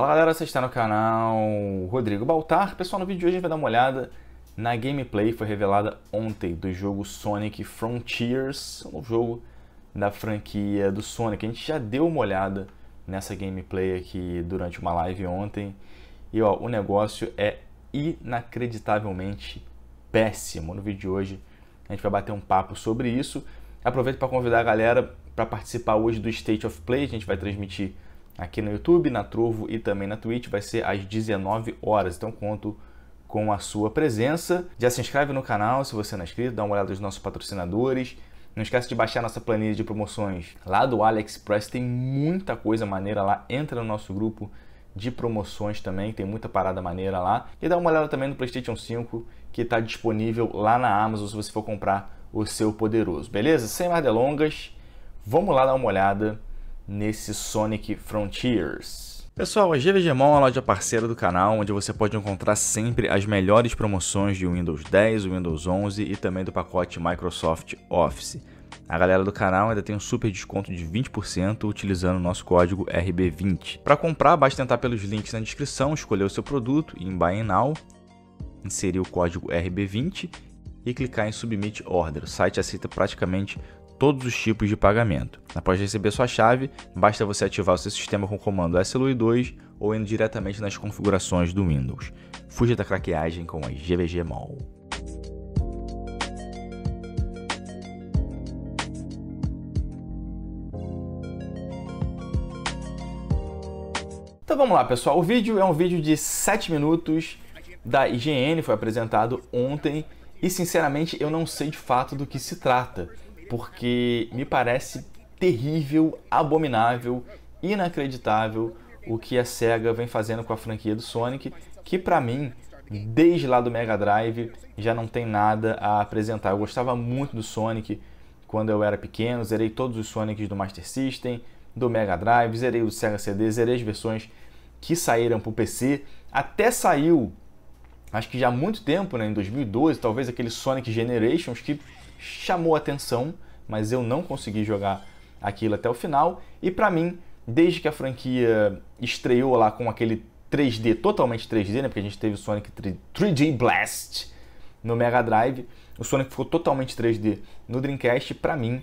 Fala galera, você está no canal Rodrigo Baltar. Pessoal, no vídeo de hoje a gente vai dar uma olhada na gameplay que foi revelada ontem do jogo Sonic Frontiers, é um jogo da franquia do Sonic. A gente já deu uma olhada nessa gameplay aqui durante uma live ontem e ó, o negócio é inacreditavelmente péssimo. No vídeo de hoje a gente vai bater um papo sobre isso. Aproveito para convidar a galera para participar hoje do State of Play, a gente vai transmitir aqui no YouTube, na Trovo e também na Twitch, vai ser às 19 horas. Então conto com a sua presença. Já se inscreve no canal se você não é inscrito, dá uma olhada nos nossos patrocinadores. Não esquece de baixar nossa planilha de promoções lá do AliExpress, tem muita coisa maneira lá. Entra no nosso grupo de promoções também, tem muita parada maneira lá. E dá uma olhada também no PlayStation 5 que está disponível lá na Amazon se você for comprar o seu poderoso, beleza? Sem mais delongas, vamos lá dar uma olhada nesse Sonic Frontiers. Pessoal, a GVGMON é uma loja parceira do canal, onde você pode encontrar sempre as melhores promoções de Windows 10, Windows 11 e também do pacote Microsoft Office. A galera do canal ainda tem um super desconto de 20% utilizando o nosso código RB20. Para comprar, basta entrar pelos links na descrição, escolher o seu produto em Buy Now, inserir o código RB20 e clicar em Submit Order. O site aceita praticamente todos os tipos de pagamento. Após receber sua chave, basta você ativar o seu sistema com o comando SLUI2 ou indo diretamente nas configurações do Windows. Fuja da craqueagem com a GVG Mall. Então vamos lá, pessoal. O vídeo é um vídeo de 7 minutos da IGN, foi apresentado ontem e sinceramente, eu não sei de fato do que se trata, porque me parece terrível, abominável, inacreditável o que a SEGA vem fazendo com a franquia do Sonic, que para mim, desde lá do Mega Drive, já não tem nada a apresentar. Eu gostava muito do Sonic quando eu era pequeno, zerei todos os Sonics do Master System, do Mega Drive, zerei o Sega CD, zerei as versões que saíram pro PC, até saiu acho que já há muito tempo, né, em 2012, talvez aquele Sonic Generations que chamou atenção, mas eu não consegui jogar aquilo até o final. E para mim, desde que a franquia estreou lá com aquele 3D, totalmente 3D, né, porque a gente teve o Sonic 3D Blast no Mega Drive, o Sonic ficou totalmente 3D no Dreamcast, para mim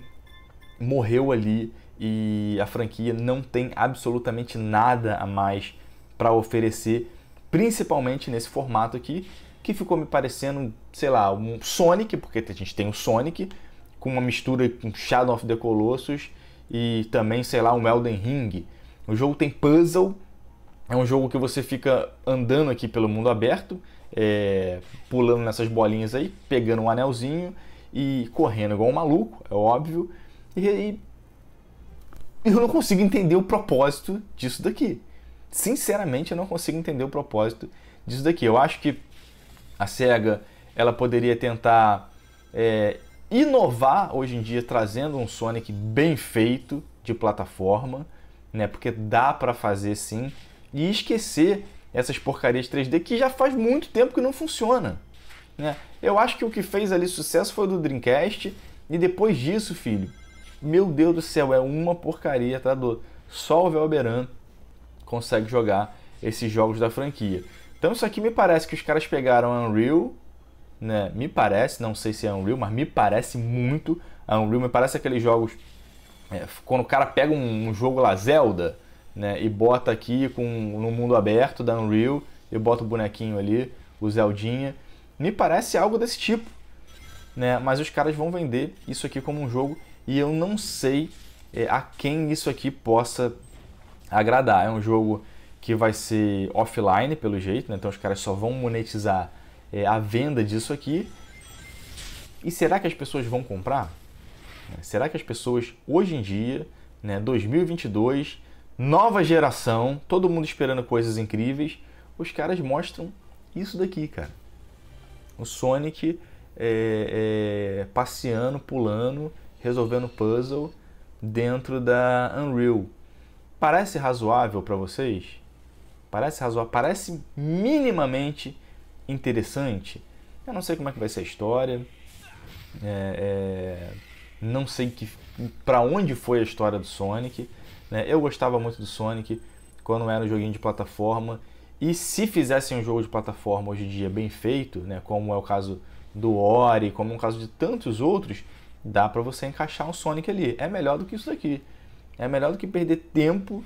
morreu ali e a franquia não tem absolutamente nada a mais para oferecer principalmente nesse formato aqui, que ficou me parecendo, sei lá, um Sonic, porque a gente tem o um Sonic, com uma mistura com Shadow of the Colossus e também, sei lá, um Elden Ring. O jogo tem puzzle, é um jogo que você fica andando aqui pelo mundo aberto, é, pulando nessas bolinhas aí, pegando um anelzinho e correndo igual um maluco, é óbvio. E aí eu não consigo entender o propósito disso daqui sinceramente eu não consigo entender o propósito disso daqui. Eu acho que a SEGA ela poderia tentar é, inovar hoje em dia trazendo um Sonic bem feito de plataforma, né? Porque dá para fazer sim e esquecer essas porcarias 3D que já faz muito tempo que não funciona, né? Eu acho que o que fez ali sucesso foi do Dreamcast e depois disso, filho, meu Deus do céu, é uma porcaria, tá? Do Sol Velberan consegue jogar esses jogos da franquia. Então isso aqui me parece que os caras pegaram a Unreal, né? Me parece, não sei se é Unreal, mas me parece muito a Unreal. Me parece aqueles jogos é, quando o cara pega um, um, jogo lá Zelda, né? E bota aqui com no mundo aberto da Unreal e bota o bonequinho ali, o Zeldinha. Me parece algo desse tipo, né? Mas os caras vão vender isso aqui como um jogo e eu não sei é, a quem isso aqui possa agradar. É um jogo que vai ser offline, pelo jeito, né? então os caras só vão monetizar é, a venda disso aqui. E será que as pessoas vão comprar? Será que as pessoas, hoje em dia, né, 2022, nova geração, todo mundo esperando coisas incríveis, os caras mostram isso daqui, cara. O Sonic é, é, passeando, pulando, resolvendo puzzle dentro da Unreal Parece razoável para vocês? Parece razoável? Parece minimamente interessante? Eu não sei como é que vai ser a história. É, é, não sei que para onde foi a história do Sonic. Né? Eu gostava muito do Sonic quando era um joguinho de plataforma. E se fizessem um jogo de plataforma hoje em dia bem feito, né? como é o caso do Ori, como é o caso de tantos outros, dá para você encaixar um Sonic ali. É melhor do que isso daqui. É melhor do que perder tempo,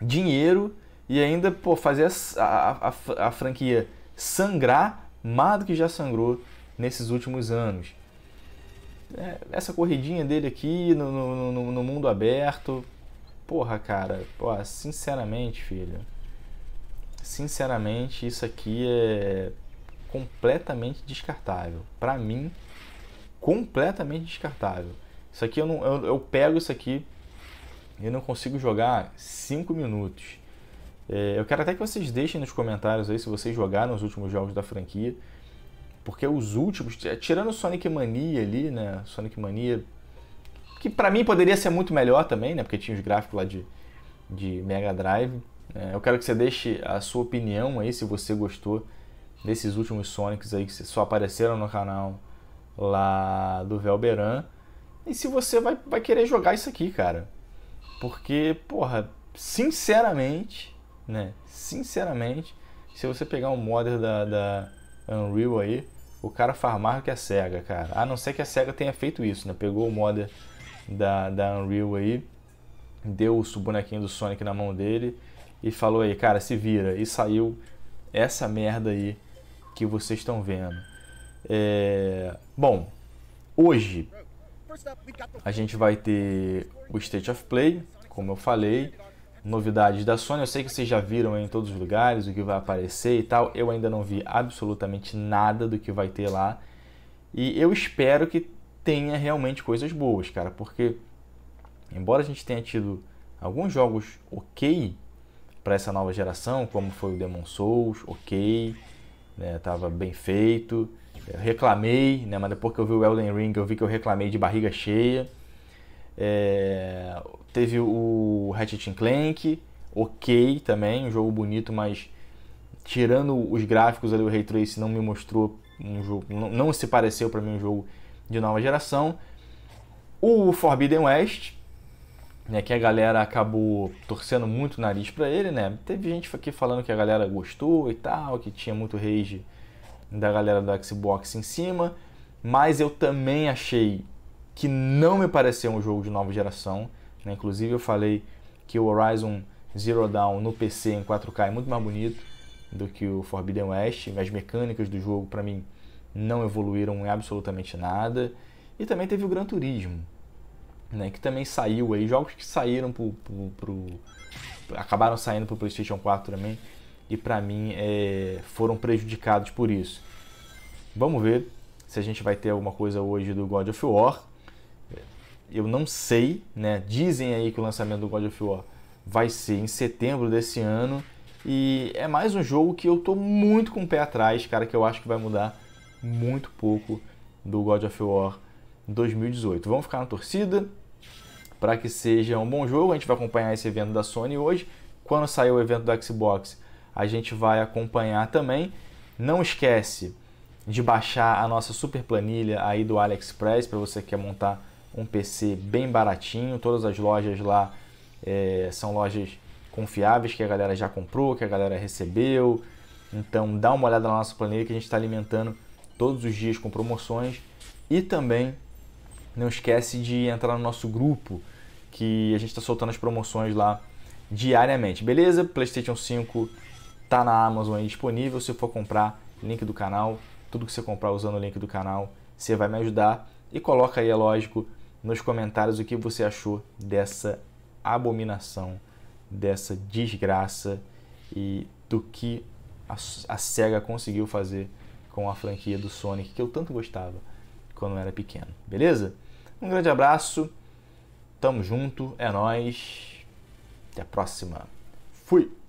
dinheiro e ainda pô, fazer a, a, a franquia sangrar mais do que já sangrou nesses últimos anos. É, essa corridinha dele aqui no, no, no, no mundo aberto. Porra, cara, pô, sinceramente, filho. Sinceramente, isso aqui é completamente descartável. Para mim, completamente descartável. Isso aqui eu não. Eu, eu pego isso aqui eu não consigo jogar 5 minutos. É, eu quero até que vocês deixem nos comentários aí se vocês jogaram os últimos jogos da franquia, porque os últimos, é, tirando Sonic Mania ali, né? Sonic Mania, que para mim poderia ser muito melhor também, né? Porque tinha os gráficos lá de, de Mega Drive. É, eu quero que você deixe a sua opinião aí se você gostou desses últimos Sonics aí que só apareceram no canal lá do Velberan. E se você vai, vai querer jogar isso aqui, cara. Porque, porra, sinceramente, né? Sinceramente, se você pegar um modder da, da Unreal aí, o cara farmar que a é SEGA, cara. A não ser que a SEGA tenha feito isso, né? Pegou o modder da, da Unreal aí, deu o bonequinho do Sonic na mão dele e falou aí, cara, se vira. E saiu essa merda aí que vocês estão vendo. É... Bom, hoje a gente vai ter o State of Play, como eu falei, novidades da Sony. Eu sei que vocês já viram em todos os lugares o que vai aparecer e tal. Eu ainda não vi absolutamente nada do que vai ter lá. E eu espero que tenha realmente coisas boas, cara, porque embora a gente tenha tido alguns jogos ok para essa nova geração, como foi o Demon Souls, ok, né, tava bem feito. Eu reclamei, né, mas depois que eu vi o Elden Ring, eu vi que eu reclamei de barriga cheia. É, Teve o Ratchet Clank, ok também, um jogo bonito, mas tirando os gráficos ali, o Ray Trace não me mostrou um jogo, não, não se pareceu para mim um jogo de nova geração. O Forbidden West, né, que a galera acabou torcendo muito o nariz para ele, né? Teve gente aqui falando que a galera gostou e tal, que tinha muito rage da galera do Xbox em cima, mas eu também achei que não me pareceu um jogo de nova geração. Né? Inclusive eu falei que o Horizon Zero Dawn no PC em 4K é muito mais bonito do que o Forbidden West. As mecânicas do jogo, para mim, não evoluíram em absolutamente nada. E também teve o Gran Turismo, né, que também saiu aí, jogos que saíram pro, pro, pro acabaram saindo pro PlayStation 4 também e para mim é, foram prejudicados por isso. Vamos ver se a gente vai ter alguma coisa hoje do God of War eu não sei, né? Dizem aí que o lançamento do God of War vai ser em setembro desse ano. E é mais um jogo que eu tô muito com o pé atrás, cara, que eu acho que vai mudar muito pouco do God of War 2018. Vamos ficar na torcida para que seja um bom jogo. A gente vai acompanhar esse evento da Sony hoje. Quando sair o evento do Xbox, a gente vai acompanhar também. Não esquece de baixar a nossa super planilha aí do AliExpress para você que quer montar um PC bem baratinho. Todas as lojas lá é, são lojas confiáveis que a galera já comprou, que a galera recebeu. Então dá uma olhada na nossa planilha que a gente está alimentando todos os dias com promoções. E também não esquece de entrar no nosso grupo que a gente está soltando as promoções lá diariamente, beleza? PlayStation 5 tá na Amazon aí disponível. Se for comprar, link do canal. Tudo que você comprar usando o link do canal, você vai me ajudar. E coloca aí, é lógico, nos comentários o que você achou dessa abominação, dessa desgraça e do que a, SEGA conseguiu fazer com a franquia do Sonic que eu tanto gostava quando eu era pequeno. Beleza? Um grande abraço. Tamo junto, é nós. Até a próxima. Fui.